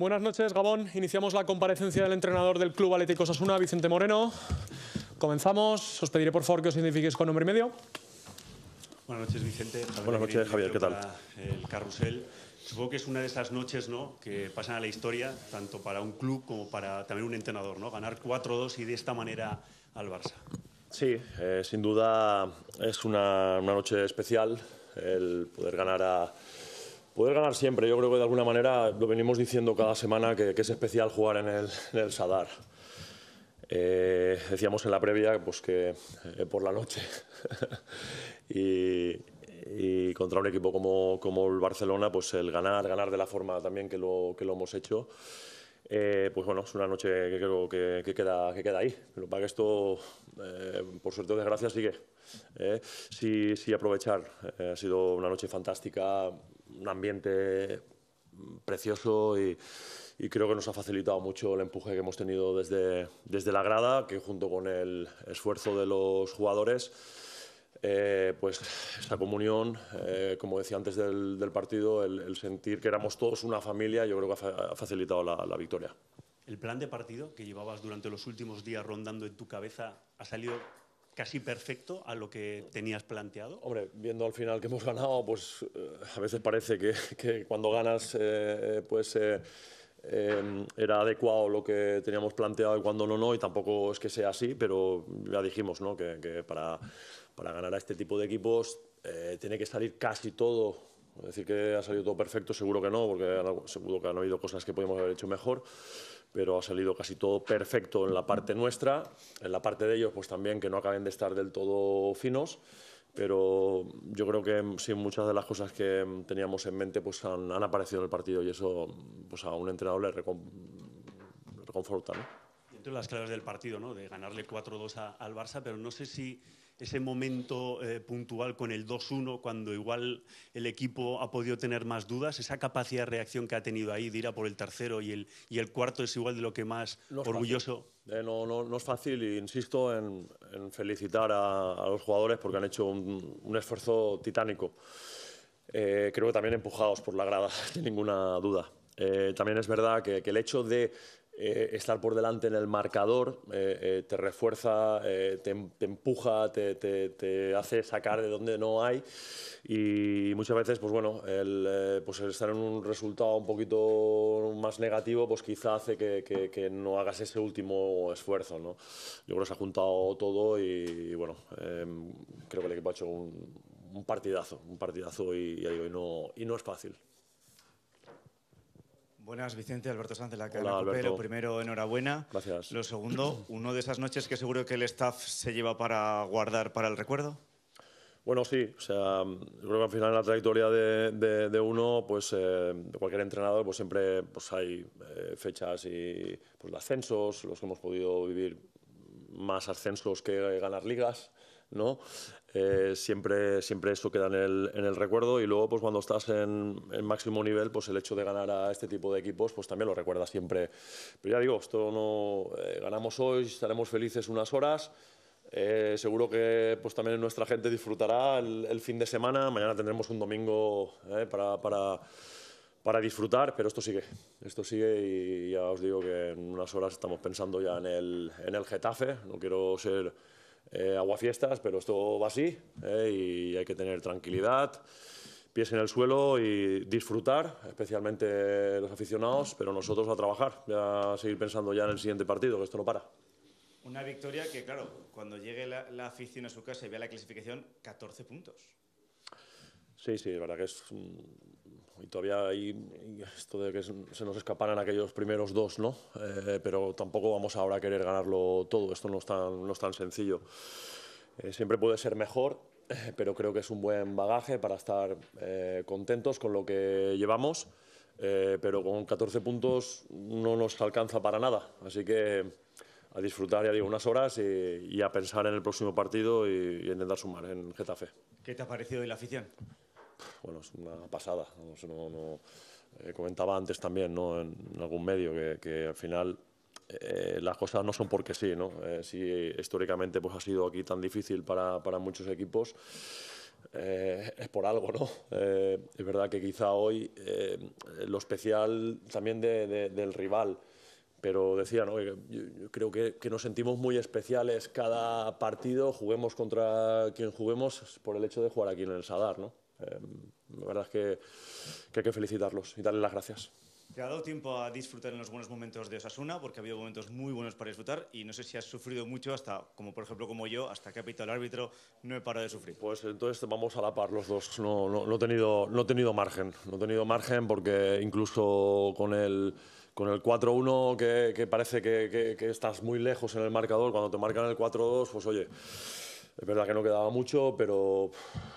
Buenas noches, Gabón. Iniciamos la comparecencia del entrenador del Club Atlético Sasuna, Vicente Moreno. Comenzamos. Os pediré, por favor, que os identifiquéis con nombre y medio. Buenas noches, Vicente. Buenas noches, Javier. ¿Qué tal? El carrusel. Supongo que es una de esas noches ¿no? que pasan a la historia, tanto para un club como para también un entrenador, ¿no? ganar 4-2 y de esta manera al Barça. Sí, eh, sin duda es una noche especial el poder ganar a Poder ganar siempre, yo creo que de alguna manera lo venimos diciendo cada semana que, es especial jugar en el, Sadar. Eh, decíamos en la previa pues que eh, por la noche y, contra un equipo como, como, el Barcelona, pues el ganar, ganar de la forma también que lo, que lo hemos hecho, eh, pues bueno, es una noche que creo que, queda, que queda ahí. Pero para que esto, por suerte o desgracia, sigue. sí, sí, aprovechar. ha sido una noche fantástica un ambiente precioso y, creo que nos ha facilitado mucho el empuje que hemos tenido desde, desde la grada, que junto con el esfuerzo de los jugadores, eh, pues esta comunión, eh, como decía antes del, partido, el, sentir que éramos todos una familia, yo creo que ha, facilitado la, la victoria. ¿El plan de partido que llevabas durante los últimos días rondando en tu cabeza ha salido casi perfecto a lo que tenías planteado? Hombre, viendo al final que hemos ganado, pues eh, a veces parece que, que cuando ganas, eh, eh, pues eh, era adecuado lo que teníamos planteado y cuando no, no, y tampoco es que sea así, pero ya dijimos ¿no? que, que para, para, ganar a este tipo de equipos tiene que salir casi todo. Es decir, que ha salido todo perfecto, seguro que no, porque seguro que han habido cosas que podíamos haber hecho mejor pero ha salido casi todo perfecto en la parte nuestra, en la parte de ellos pues también que no acaben de estar del todo finos, pero yo creo que mm, sí, muchas de las cosas que mm, teníamos en mente pues han, aparecido en el partido y eso pues a un entrenador le, le reconforta. ¿no? las claves del partido, ¿no? De ganarle 4-2 al Barça, pero no sé si ese momento eh, puntual con el 2-1, cuando igual el equipo ha podido tener más dudas, esa capacidad de reacción que ha tenido ahí de ir a por el tercero y el, y el cuarto es igual de lo que más orgulloso. Eh, no, no, no, es fácil, insisto en, felicitar a, los jugadores porque han hecho un, esfuerzo titánico. Eh, creo que también empujados por la grada, sin ninguna duda. también es verdad que el hecho de eh, estar por delante en el marcador eh, eh, te refuerza, em-, te, empuja, te, hace sacar de donde no hay y muchas veces, pues bueno, el, pues estar en un resultado un poquito más negativo, pues quizá hace que, no hagas ese último esfuerzo, ¿no? Yo creo que se ha juntado todo y, bueno, em, creo que el equipo ha hecho un, partidazo, un partidazo y, y no es fácil. Buenas, Vicente, Alberto Sánchez, la cadena Pero Primero, enhorabuena. Gracias. Lo segundo, uno de esas noches que seguro que el staff se lleva para guardar para el recuerdo. Bueno, sí, o sea, yo creo que al final en la trayectoria de, uno, pues eh, de cualquier entrenador, pues siempre pues hay eh, fechas y pues, ascensos, los que hemos podido vivir más ascensos que ganar ligas. ¿no? Eh, siempre, siempre eso queda en el, en el, recuerdo y luego pues cuando estás en, en, máximo nivel pues el hecho de ganar a este tipo de equipos pues también lo recuerdas siempre pero ya digo esto no eh, ganamos hoy estaremos felices unas horas eh, seguro que pues también nuestra gente disfrutará el, fin de semana mañana tendremos un domingo para, para para disfrutar, pero esto sigue. Esto sigue y ya os digo que en unas horas estamos pensando ya en el, en el Getafe. No quiero ser eh, aguafiestas, pero esto va así eh, y hay que tener tranquilidad, pies en el suelo y disfrutar, especialmente los aficionados, pero nosotros a trabajar, a seguir pensando ya en el siguiente partido, que esto no para. Una victoria que, claro, cuando llegue la, afición a su casa y vea la clasificación, 14 puntos. Sí, sí, la verdad que es y todavía hay esto de que se nos escaparan aquellos primeros dos, ¿no? Eh, pero tampoco vamos ahora a querer ganarlo todo, esto no es tan, no sencillo. Eh, siempre puede ser mejor, pero creo que es un buen bagaje para estar eh, contentos con lo que llevamos, pero con 14 puntos no nos alcanza para nada, así que a disfrutar, ya digo, unas horas y, a pensar en el próximo partido y, intentar sumar en Getafe. ¿Qué te ha parecido de la afición? bueno, es una pasada. No, eh, comentaba antes también ¿no? en, algún medio que, al final eh, las cosas no son porque sí. ¿no? Eh, si históricamente pues, ha sido aquí tan difícil para, muchos equipos, es por algo. ¿no? es verdad que quizá hoy lo especial también del rival pero decía, ¿no? yo, creo que, que, nos sentimos muy especiales cada partido, juguemos contra quien juguemos por el hecho de jugar aquí en el Sadar, ¿no? Em, la verdad es que, hay que felicitarlos y darles las gracias. ¿Te ha dado tiempo a disfrutar en los buenos momentos de Osasuna? Porque ha habido momentos muy buenos para disfrutar y no sé si has sufrido mucho hasta, como por ejemplo como yo, hasta que ha pitado el árbitro, no he parado de sufrir. Pues entonces vamos a la par los dos. No, no, no he, tenido, no he tenido margen. No he tenido margen porque incluso con el, con el 4-1 que, parece que, que estás muy lejos en el marcador, cuando te marcan el 4-2, pues oye... Es verdad que no quedaba mucho, pero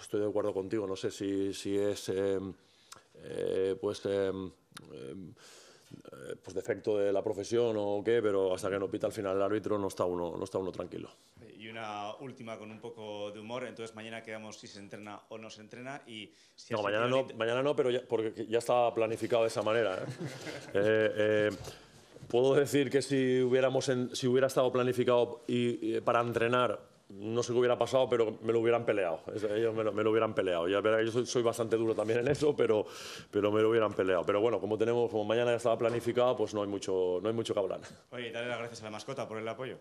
estoy de acuerdo contigo. No sé si, es eh, eh, pues, eh, pues defecto de la profesión o qué, pero hasta que no pita al final el árbitro no está uno, no está uno tranquilo. Y una última con un poco de humor. Entonces mañana quedamos si se entrena o no se entrena y no mañana no pero ya, porque ya estaba planificado de esa manera. puedo decir que si hubiéramos si hubiera estado planificado para entrenar no sé qué hubiera pasado, pero me lo hubieran peleado. Ellos me lo, hubieran peleado. Ya que yo soy, bastante duro también en eso, pero, pero me lo hubieran peleado. Pero bueno, como tenemos, como mañana ya estaba planificado, pues no hay mucho, no hay mucho que hablar. Oye, dale las gracias a la mascota por el apoyo.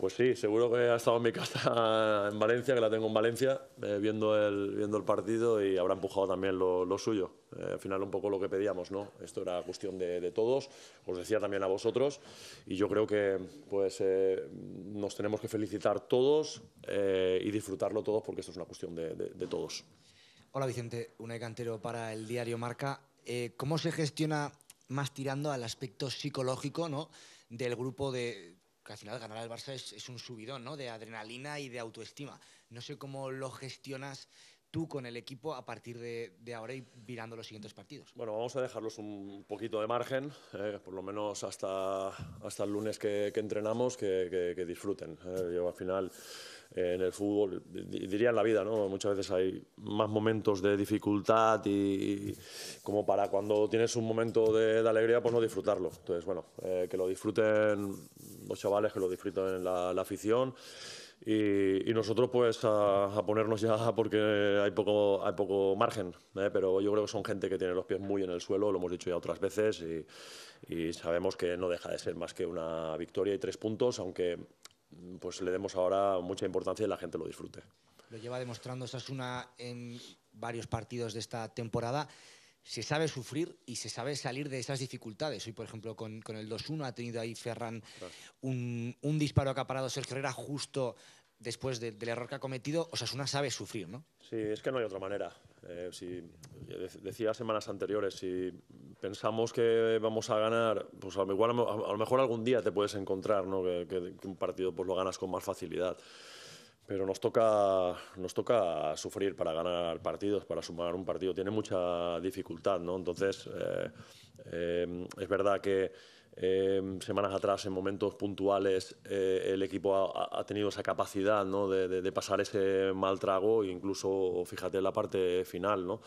Pues sí, seguro que ha estado en mi casa en Valencia, que la tengo en Valencia, eh, viendo, el, viendo el partido y habrá empujado también lo, suyo. Eh, al final un poco lo que pedíamos, ¿no? Esto era cuestión de, todos, os decía también a vosotros y yo creo que pues, eh, nos tenemos que felicitar todos y disfrutarlo todos porque esto es una cuestión de, todos. Hola Vicente, un cantero para el diario Marca. ¿Cómo se gestiona más tirando al aspecto psicológico ¿no? del grupo de que al final ganar al Barça es, un subidón, De adrenalina y de autoestima. No sé cómo lo gestionas tú con el equipo a partir de, ahora y mirando los siguientes partidos? Bueno, vamos a dejarlos un poquito de margen, eh, por lo menos hasta, hasta el lunes que, entrenamos, que, disfruten. Eh. yo al final eh, en el fútbol, diría en la vida, ¿no? muchas veces hay más momentos de dificultad y, como para cuando tienes un momento de, alegría, pues no disfrutarlo. Entonces, bueno, que lo disfruten los chavales, que lo disfruten la, la afición. Y, nosotros pues a, ponernos ya porque hay poco, hay poco margen, ¿eh? pero yo creo que son gente que tiene los pies muy en el suelo, lo hemos dicho ya otras veces y, sabemos que no deja de ser más que una victoria y tres puntos, aunque pues le demos ahora mucha importancia y la gente lo disfrute. Lo lleva demostrando Sasuna en varios partidos de esta temporada se sabe sufrir y se sabe salir de esas dificultades. Hoy, por ejemplo, con, con el 2-1 ha tenido ahí Ferran un, un, disparo acaparado, ha parado Sergio Herrera justo después del error que ha cometido. o sea, es una sabe sufrir, ¿no? Sí, es que no hay otra manera. Eh, si, decía semanas anteriores, si pensamos que vamos a ganar, pues a lo, mejor, a lo mejor algún día te puedes encontrar ¿no? que, que un partido pues, lo ganas con más facilidad pero nos toca, nos toca sufrir para ganar partidos, para sumar un partido. Tiene mucha dificultad, ¿no? Entonces, eh, eh, es verdad que eh, semanas atrás, en momentos puntuales, el equipo ha, tenido esa capacidad ¿no? de, pasar ese mal trago, incluso, fíjate, en la parte final, ¿no?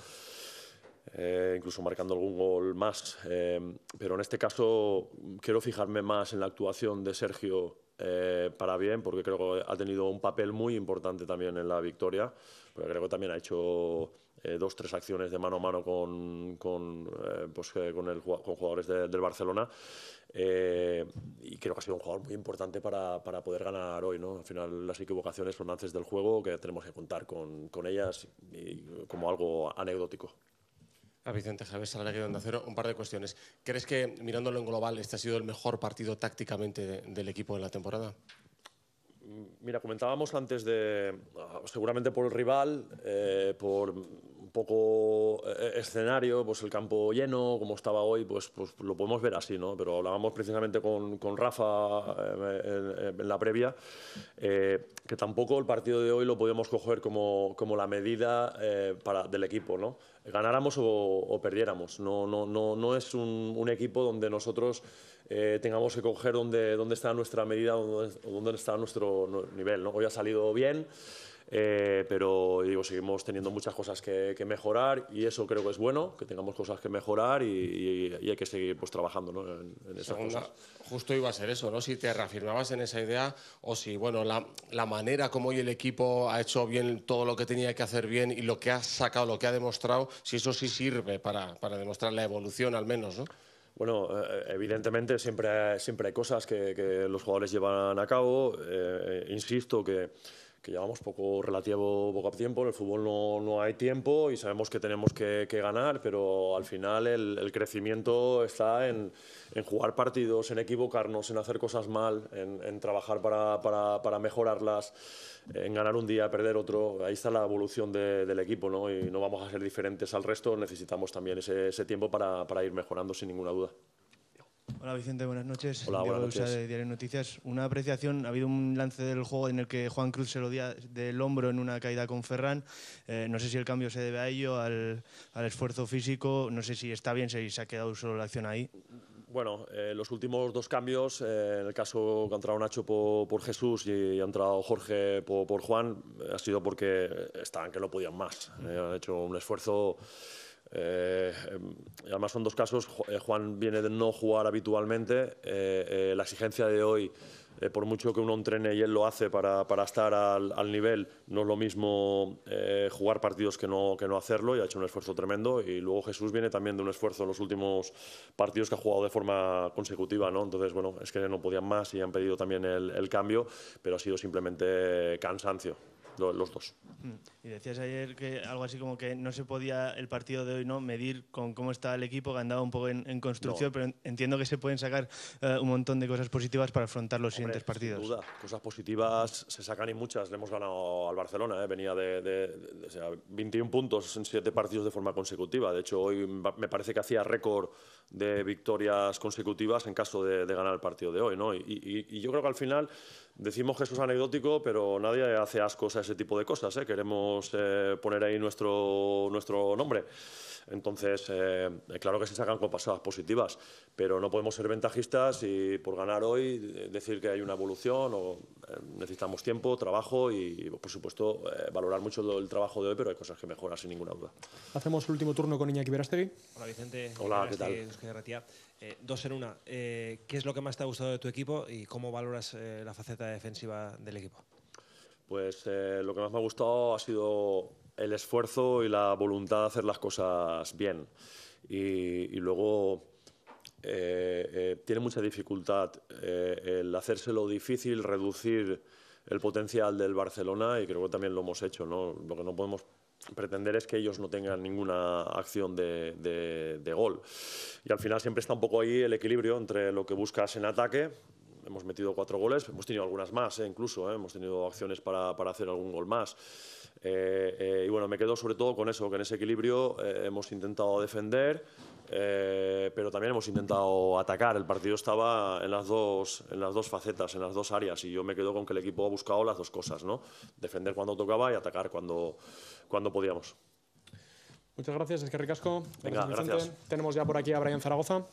incluso marcando algún gol más. pero en este caso quiero fijarme más en la actuación de Sergio eh, para bien, porque creo que ha tenido un papel muy importante también en la victoria, porque creo que también ha hecho eh, dos, tres acciones de mano a mano con, con, eh, pues, eh, con, jugadores del Barcelona. y creo que ha sido un jugador muy importante para, poder ganar hoy. ¿no? Al final, las equivocaciones son antes del juego que tenemos que contar con, con ellas como algo anecdótico. A Vicente Javier Salaregui de a un par de cuestiones. ¿Crees que, mirándolo en global, este ha sido el mejor partido tácticamente del equipo de la temporada? Mira, comentábamos antes de, seguramente por el rival, eh, por poco eh, eh, escenario, pues el campo lleno, como estaba hoy, pues, pues lo podemos ver así, ¿no? Pero hablábamos precisamente con, con Rafa eh, en, la previa, que tampoco el partido de hoy lo podemos coger como, como la medida para, del equipo, ¿no? Ganáramos o, perdiéramos. No, no, no, no es un, equipo donde nosotros tengamos que coger dónde, dónde está nuestra medida, o dónde está nuestro nivel, ¿no? Hoy ha salido bien. Eh, pero seguimos teniendo muchas cosas que, mejorar y eso creo que es bueno, que tengamos cosas que mejorar y, hay que seguir pues, trabajando en, en esas Justo iba a ser eso, ¿no? si te reafirmabas en esa idea o si bueno, la, manera como hoy el equipo ha hecho bien todo lo que tenía que hacer bien y lo que ha sacado, lo que ha demostrado, si eso sí sirve para, demostrar la evolución al menos. ¿no? Bueno, eh, evidentemente siempre, siempre hay cosas que, los jugadores llevan a cabo. Eh, insisto que que llevamos poco relativo, poco tiempo, en el fútbol no, hay tiempo y sabemos que tenemos que, ganar, pero al final el, crecimiento está en, jugar partidos, en equivocarnos, en hacer cosas mal, en, trabajar para, mejorarlas, en ganar un día, perder otro. Ahí está la evolución del equipo ¿no? y no vamos a ser diferentes al resto, necesitamos también ese, tiempo para ir mejorando sin ninguna duda. Hola Vicente, buenas noches. Hola, buenas noches. de Diario Noticias. Una apreciación, ha habido un lance del juego en el que Juan Cruz se lo dio del hombro en una caída con Ferran. Eh, no sé si el cambio se debe a ello, al, al, esfuerzo físico, no sé si está bien, si se ha quedado solo la acción ahí. Bueno, eh, los últimos dos cambios, eh, en el caso que ha entrado Nacho por, por Jesús y ha entrado Jorge por, por, Juan, ha sido porque estaban que no podían más. Eh, han hecho un esfuerzo eh, em, además son dos casos, eh, Juan viene de no jugar habitualmente, eh, la exigencia de hoy, por mucho que uno entrene y él lo hace para, estar al, nivel, no es lo mismo jugar partidos que no, hacerlo y ha hecho un esfuerzo tremendo y luego Jesús viene también de un esfuerzo en los últimos partidos que ha jugado de forma consecutiva, ¿no? entonces bueno, es que no podían más y han pedido también el cambio, pero ha sido simplemente cansancio los dos. Mm. Y decías ayer que algo así como que no se podía el partido de hoy no medir con cómo está el equipo, que andaba un poco en, en construcción, pero entiendo que se pueden sacar eh, un montón de cosas positivas para afrontar los siguientes partidos. cosas positivas se sacan y muchas. Le hemos ganado al Barcelona, ¿eh? venía de, de, 21 puntos en siete partidos de forma consecutiva. De hecho, hoy me parece que hacía récord de victorias consecutivas en caso de, ganar el partido de hoy. ¿no? Y, y, y yo creo que al final Decimos que es anecdótico, pero nadie hace ascos a ese tipo de cosas. ¿eh? Queremos eh, poner ahí nuestro, nuestro nombre. Entonces, eh, claro que se sacan con pasadas positivas, pero no podemos ser ventajistas y por ganar hoy eh, decir que hay una evolución o eh, necesitamos tiempo, trabajo y, por supuesto, valorar mucho el, trabajo de hoy, pero hay cosas que mejorar sin ninguna duda. Hacemos el último turno con Iñaki Berastegui. Hola, Vicente. Hola, ¿qué tal? dos en una. ¿Qué es lo que más te ha gustado de tu equipo y cómo valoras la faceta defensiva del equipo? Pues lo que más me ha gustado ha sido el esfuerzo y la voluntad de hacer las cosas bien. Y, luego eh, eh, tiene mucha dificultad eh, el hacérselo difícil, reducir el potencial del Barcelona y creo que también lo hemos hecho. ¿no? Lo que no podemos pretender es que ellos no tengan ninguna acción de, de, gol. Y al final siempre está un poco ahí el equilibrio entre lo que buscas en ataque. Hemos metido cuatro goles, hemos tenido algunas más, incluso, hemos tenido acciones para, para hacer algún gol más eh, eh, y bueno, me quedo sobre todo con eso, que en ese equilibrio eh, hemos intentado defender, pero también hemos intentado atacar. El partido estaba en las, dos, en las dos facetas, en las dos áreas, y yo me quedo con que el equipo ha buscado las dos cosas, ¿no? Defender cuando tocaba y atacar cuando, cuando podíamos. Muchas gracias, es Casco. Venga, gracias. Tenemos ya por aquí a Brian Zaragoza.